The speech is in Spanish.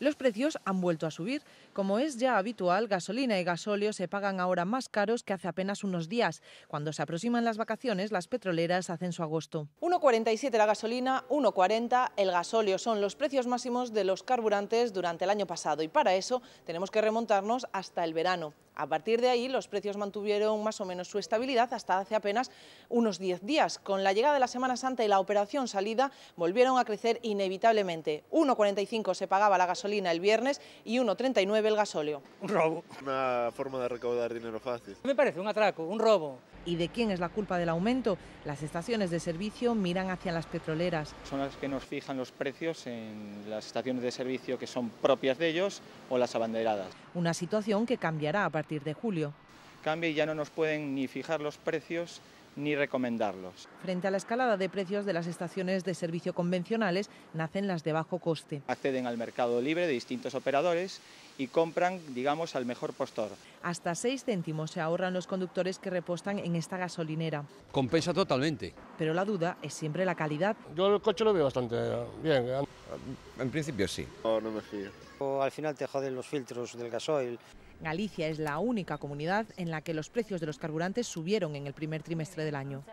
Los precios han vuelto a subir. Como es ya habitual, gasolina y gasóleo se pagan ahora más caros que hace apenas unos días. Cuando se aproximan las vacaciones, las petroleras hacen su agosto. 1,47 la gasolina, 1,40 el gasóleo. Son los precios máximos de los carburantes durante el año pasado y para eso tenemos que remontarnos hasta el verano. A partir de ahí, los precios mantuvieron más o menos su estabilidad hasta hace apenas unos 10 días. Con la llegada de la Semana Santa y la operación salida, volvieron a crecer inevitablemente. 1,45 se pagaba la gasolina el viernes y 1,39 el gasóleo. Un robo. Una forma de recaudar dinero fácil. Me parece un atraco, un robo. ¿Y de quién es la culpa del aumento? Las estaciones de servicio miran hacia las petroleras. Son las que nos fijan los precios en las estaciones de servicio que son propias de ellos o las abanderadas. Una situación que cambiará a partir de julio. Cambia y ya no nos pueden ni fijar los precios ni recomendarlos. Frente a la escalada de precios de las estaciones de servicio convencionales, nacen las de bajo coste. Acceden al mercado libre de distintos operadores y compran, digamos, al mejor postor. Hasta 6 céntimos se ahorran los conductores que repostan en esta gasolinera. Compensa totalmente. Pero la duda es siempre la calidad. Yo el coche lo veo bastante bien. En principio sí. No, no me fío. O al final te joden los filtros del gasoil. Galicia es la única comunidad en la que los precios de los carburantes subieron en el primer trimestre del año.